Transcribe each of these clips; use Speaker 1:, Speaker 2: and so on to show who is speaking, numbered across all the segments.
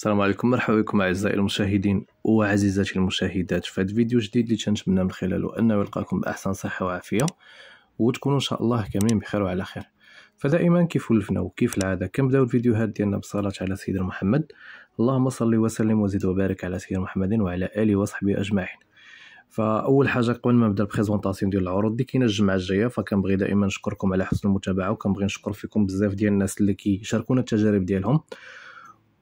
Speaker 1: السلام عليكم مرحبا بكم اعزائي المشاهدين وعزيزاتي المشاهدات في هذا الفيديو الجديد اللي تنتمنى من خلاله انه يلقاكم باحسن صحه وعافيه وتكونوا ان شاء الله كاملين بخير وعلى خير فدائما كيف ولفنا وكيف العاده كنبداو الفيديوهات ديالنا بالصلاه على سيدنا محمد اللهم صل وسلم وزد وبارك على سيدنا محمد وعلى اله وصحبه اجمعين فاول حاجه قبل ما نبدا البريزونطاسيون ديال العروض دي كاينه الجمعه الجايه فكنبغي دائما نشكركم على حسن المتابعه وكنبغي نشكر فيكم بزاف ديال الناس اللي كيشاركونا التجارب ديالهم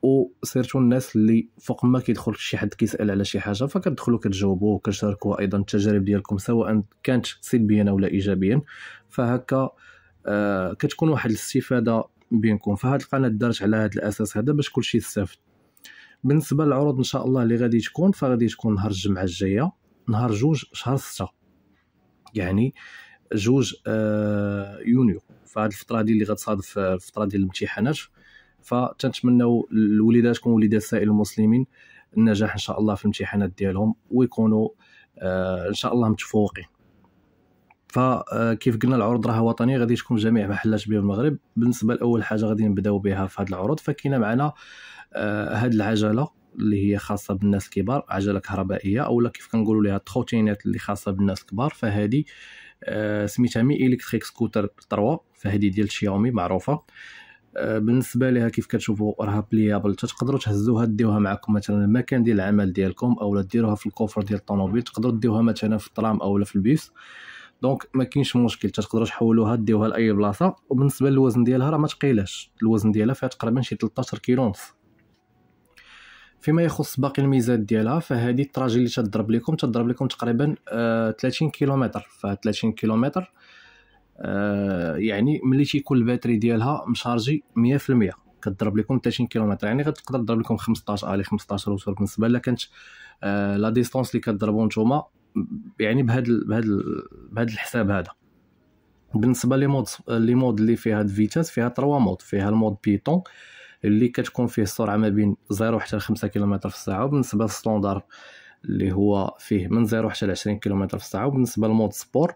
Speaker 1: وسيرتو الناس اللي فوق ما كيدخل شي حد كيسال على شي حاجه فكتدخلوا كتجاوبوه وكتشاركوا ايضا التجارب ديالكم سواء كانت سلبيا ولا ايجابيا فهكا آه كتكون واحد الاستفاده بينكم فهاد القناه دارت على هذا الاساس هذا باش كلشي يستافد بالنسبه للعروض ان شاء الله اللي غادي تكون فغادي تكون نهار الجمعه الجايه نهار جوج شهر ستة يعني جوج آه يونيو فهاد الفتره هادي اللي غتصادف آه، الفتره ديال الامتحانات الوليدات تكون وليدات سائر المسلمين النجاح ان شاء الله في الامتحانات ديالهم ويكونوا آه، ان شاء الله متفوقين فكيف آه، قلنا العروض راه وطني غادي تكون جميع محلات بها المغرب بالنسبه لاول حاجه غادي نبداو بها في هذه العروض فكاينه معنا آه، هاد العجله اللي هي خاصه بالناس الكبار عجله كهربائيه اولا كيف كنقولوا لها التروتينات اللي خاصه بالناس الكبار فهذه سميتها مي الكتريك سكوتر 3 فهذه ديال شياومي معروفه آه، بالنسبه لها كيف كتشوفوا راها بليابل تقدروا تهزوها ديوها معكم مثلا المكان ديال العمل ديالكم لا ديروها في الكوفر ديال الطوموبيل تقدروا ديوها مثلا في الطرام او في البيس دونك ما كاينش مشكل تقدروا تحولوها ديوها لاي بلاصه وبالنسبه للوزن ديالها راه ما ثقيلاش الوزن ديالها فيها تقريبا شي 13 كيلو ونص فيما يخص باقي الميزات ديالها فهذه التراجي اللي تضرب لكم تضرب لكم تقريبا 30 آه، كيلومتر ف 30 كيلومتر آه، يعني ملي تيكون الباتري ديالها مشارجي 100% كضرب لكم 30 كيلومتر يعني غتقدر تضرب لكم 15 الي 15 وصول بالنسبه الا كانت آه، لا ديستونس اللي كضربوا نتوما يعني بهاد ال بهاد بهاد الحساب هذا بالنسبه لي مود لي مود اللي فيها فيتاس فيها 3 مود فيها المود بيتون اللي كتكون فيه السرعه ما بين 0 حتى 5 كيلومتر في الساعه وبالنسبه للستاندر اللي هو فيه من 0 حتى 20 كيلومتر في الساعه وبالنسبه للمود سبور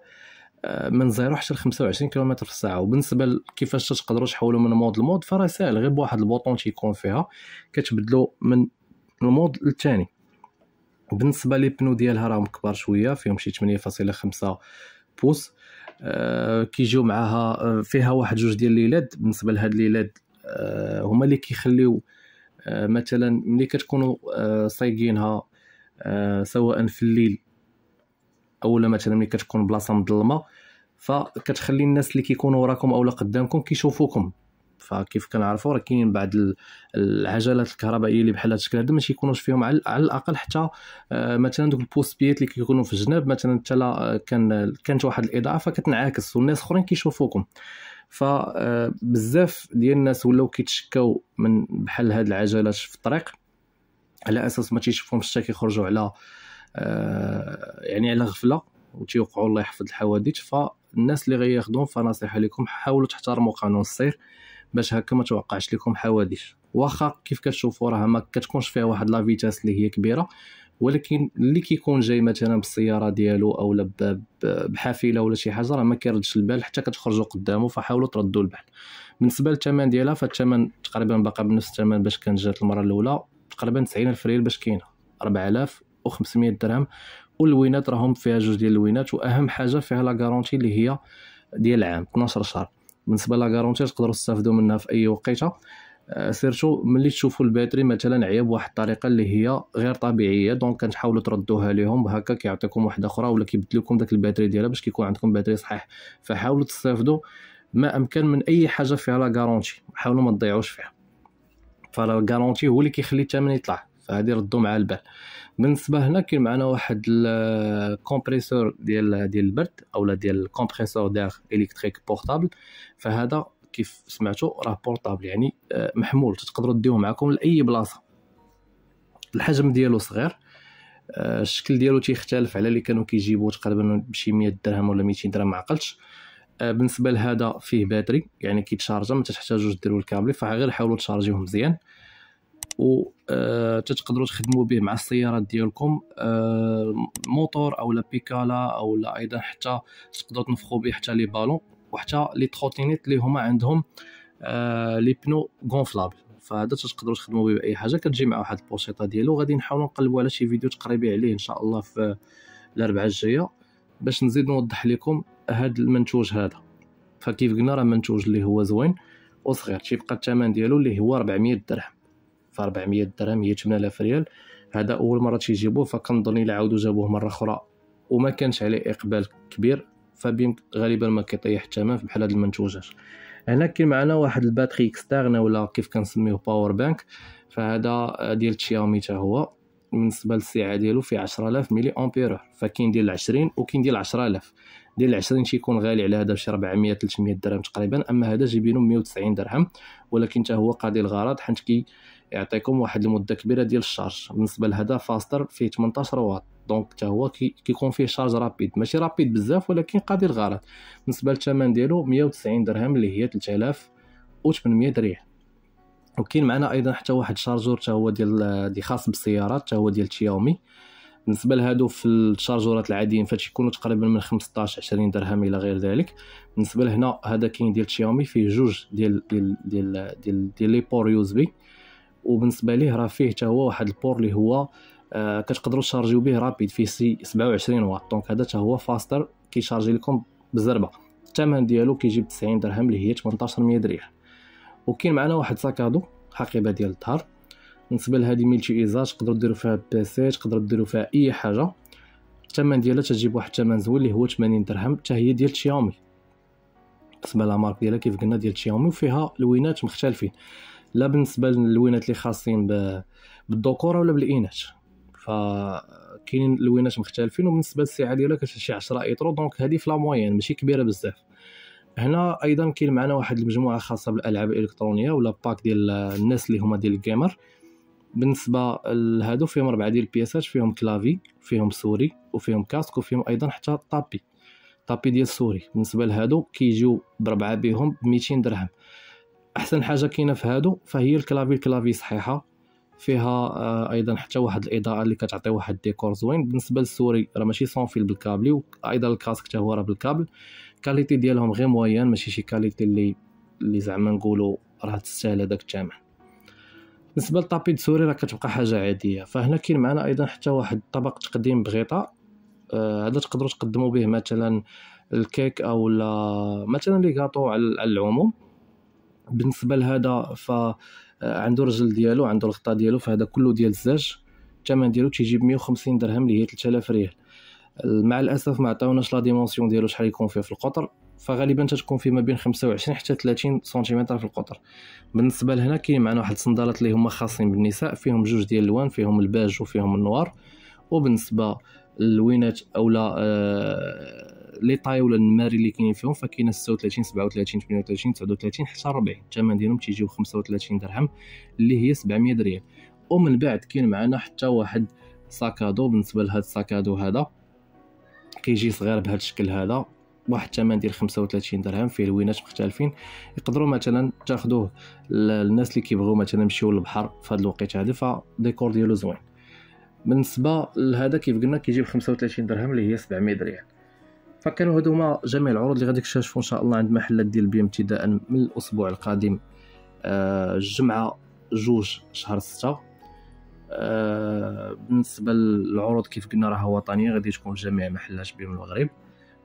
Speaker 1: من 0 حتى 25 كيلومتر في الساعه وبالنسبه لكيفاش تقدروا تحولوا من مود لمود فراه ساهل غير بواحد البوطون تيكون فيها كتبدلو من المود للثاني بالنسبه لي بنو ديالها راهم كبار شويه فيهم شي 8.5 بوص آه، كيجيو معاها آه، فيها واحد جوج ديال ليلاد بالنسبه لهاد ليلاد آه، هما اللي كيخليو مثلا ملي كتكونوا صايقينها سواء في الليل اولا مثلا ملي كتكون بلاصه مظلمه فكتخلي الناس اللي كيكونوا وراكم اولا قدامكم كيشوفوكم فكيف كنعرفوا راه كاينين بعض العجلات الكهربائيه اللي بحال هذا الشكل هذا ما تيكونوش فيهم على, الاقل حتى آه، مثلا دوك البوسبيات اللي كيكونوا في الجناب مثلا حتى آه، كان كانت واحد الاضاءه فكتنعكس والناس اخرين كيشوفوكم فبزاف آه، ديال الناس ولاو كيتشكاو من بحال هاد العجلات في الطريق على اساس ما تيشوفهمش حتى كيخرجوا على آه، يعني على غفله وتيوقعوا الله يحفظ الحوادث فالناس اللي غياخذوهم فنصيحه لكم حاولوا تحترموا قانون السير باش هكا ما توقعش لكم حوادث واخا كيف كتشوفوا راه ما كتكونش فيها واحد لا فيتاس اللي هي كبيره ولكن اللي كيكون جاي مثلا بالسياره ديالو او بحافله ولا شي حاجه راه ما كيردش البال حتى كتخرجوا قدامه فحاولوا تردوا البال بالنسبه للثمن ديالها فالثمن تقريبا باقي بنفس الثمن باش كان جات المره الاولى تقريبا 90000 ريال باش كاينه 4000 و درهم والوينات راهم فيها جوج ديال الوينات واهم حاجه فيها لا غارونتي اللي هي ديال العام 12 شهر بالنسبه لا غارونتي تقدروا تستافدوا منها في اي وقيته آه، سيرتو ملي تشوفوا الباتري مثلا عيا بواحد الطريقه اللي هي غير طبيعيه دونك كنحاولوا تردوها ليهم هكا كيعطيكم واحده اخرى ولا كيبدل لكم داك الباتري ديالها باش كيكون عندكم باتري صحيح فحاولوا تستافدوا ما امكن من اي حاجه فيها لا غارونتي حاولوا ما تضيعوش فيها فالغارونتي هو اللي كيخلي الثمن يطلع فهذه ردوا مع البال بالنسبه هنا كاين معنا واحد الكومبريسور ديال ديال البرد اولا ديال الكومبريسور داغ الكتريك بورتابل فهذا كيف سمعتوا راه بورتابل يعني آه، محمول تقدروا ديوه معكم لاي بلاصه الحجم ديالو صغير آه، الشكل ديالو تيختلف على اللي كانوا كيجيبوا تقريبا بشي 100 درهم ولا 200 درهم ما عقلتش آه، بالنسبه لهذا فيه باتري يعني كيتشارجا ما تحتاجوش ديروا الكابلي فغير حاولوا تشارجيوه مزيان و آه، تتقدروا تخدموا به مع السيارات ديالكم آه، موتور او لا بيكالا او لا ايضا حتى تقدروا تنفخوا به حتى لي بالون وحتى لي تروتينيت اللي هما عندهم آه، لي بنو غونفلابل فهذا تقدروا تخدموا به باي حاجه كتجي مع واحد البوسيطه ديالو غادي نحاولوا نقلبوا على شي فيديو تقريبي عليه ان شاء الله في الاربعاء الجايه باش نزيد نوضح لكم هذا المنتوج هذا فكيف قلنا راه منتوج اللي هو زوين وصغير تيبقى الثمن ديالو اللي هو 400 درهم في 400 درهم هي 8000 ريال هذا اول مره تيجيبوه فكنظن الى عاودوا جابوه مره اخرى وما كانش عليه اقبال كبير فبيم غالبا ما كيطيح الثمن بحال هاد المنتوجات هنا كاين معنا واحد الباتري اكسترن ولا كيف كنسميوه باور بانك فهذا ديال تشيامي حتى هو بالنسبه للسعه ديالو في 10000 ملي امبير فكاين ديال 20 وكاين ديال 10000 ديال 20 تيكون غالي على هذا بشي 400 300 درهم تقريبا اما هذا جايبينو 190 درهم ولكن حتى هو قاضي الغرض حيت كي يعطيكم واحد المده كبيره ديال الشارج بالنسبه لهذا فاستر فيه 18 واط دونك حتى هو كيكون فيه شارج رابيد ماشي رابيد بزاف ولكن قادر الغرض بالنسبه للثمن ديالو 190 درهم اللي هي 3800 درهم وكاين معنا ايضا حتى واحد شارجور حتى هو ديال دي خاص بالسيارات حتى هو ديال تشياومي بالنسبه لهادو في الشارجورات العاديين فكيكونوا تقريبا من 15 20 درهم الى غير ذلك بالنسبه لهنا هذا كاين ديال تشياومي فيه جوج ديال ديال ديال ديال, ديال لي بور يو اس بي وبالنسبه ليه راه فيه حتى هو واحد البور اللي هو آه، كتقدروا تشارجيو به رابيد فيه سي 27 واط دونك هذا حتى هو فاستر كيشارجي لكم بالزربه الثمن ديالو كيجيب 90 درهم اللي هي 1800 دريح وكاين معنا واحد ساكادو حقيبه ديال الظهر بالنسبه لهذه ميلتي ايزا تقدروا ديروا فيها بيسي تقدروا ديروا فيها اي حاجه الثمن ديالها تجيب واحد الثمن زوين اللي هو 80 درهم حتى هي ديال شياومي بالنسبه لا مارك ديالها كيف قلنا ديال شياومي وفيها لوينات مختلفين لا بالنسبه للوينات اللي خاصين بالذكوره ولا بالاناث فكاينين الوينات مختلفين وبالنسبه للسعه ديالها كتشد شي 10 ايترو دونك هذه في لا موين ماشي كبيره بزاف هنا ايضا كاين معنا واحد المجموعه خاصه بالالعاب الالكترونيه ولا باك ديال الناس اللي هما ديال الجيمر بالنسبه لهادو فيهم اربعه ديال البياسات فيهم كلافي فيهم سوري وفيهم كاسك وفيهم ايضا حتى طابي طابي ديال سوري بالنسبه لهادو كيجيو بربعه بهم ب 200 درهم احسن حاجه كاينه في هادو فهي الكلافي الكلافي صحيحه فيها آه ايضا حتى واحد الاضاءه اللي كتعطي واحد الديكور زوين بالنسبه للسوري راه ماشي سون فيل بالكابلي وايضا الكاسك حتى هو راه بالكابل كاليتي ديالهم غير مويان ماشي شي كاليتي اللي اللي زعما نقولوا راه تستاهل هذاك الثمن بالنسبه للطابي السوري راه كتبقى حاجه عاديه فهنا كاين معنا ايضا حتى واحد طبق تقديم بغطاء آه هذا تقدروا تقدموا به مثلا الكيك او مثلا لي غاطو على العموم بالنسبه لهذا آه، عنده رجل ديالو عنده الغطاء ديالو فهذا كله ديال الزاج الثمن ديالو تيجيب 150 درهم اللي هي 3000 ريال مع الاسف ما عطاوناش لا ديمونسيون ديالو شحال يكون فيه في القطر فغالبا تتكون في ما بين 25 حتى 30 سنتيمتر في القطر بالنسبه لهنا كاين معنا واحد الصندالات اللي هما خاصين بالنساء فيهم جوج ديال الوان فيهم الباج وفيهم النوار وبالنسبه للوينات اولا آه، لي طاي ولا النماري اللي كاينين فيهم فكاين 36 37 38 39 حتى 40 الثمن ديالهم تيجيو 35 درهم اللي هي 700 ريال ومن بعد كاين معنا حتى واحد ساكادو بالنسبه لهذا الساكادو هذا كيجي صغير بهذا الشكل هذا واحد الثمن ديال 35 درهم فيه لوينات مختلفين يقدروا مثلا تاخذوه للناس اللي كيبغيو مثلا يمشيو للبحر في هذا الوقت هذا فديكور ديالو زوين بالنسبه لهذا كيف قلنا كيجي ب 35 درهم اللي هي 700 ريال فكانوا هذوما جميع العروض اللي غادي تكتشفوا ان شاء الله عند محلات ديال البي ابتداء من الاسبوع القادم آه، الجمعه جوج شهر ستة آه، بالنسبه للعروض كيف قلنا راها وطنيه غادي تكون جميع محلات بي المغرب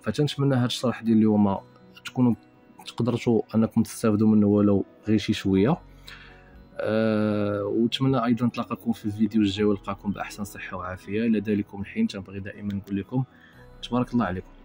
Speaker 1: فتنتمنى هاد الشرح ديال اليوم تكونوا تقدرتوا انكم تستافدوا منه ولو غير شي شويه أه ايضا نتلاقاكم في الفيديو الجاي ولقاكم باحسن صحه وعافيه الى ذلكم الحين تنبغي دائما نقول لكم تبارك الله عليكم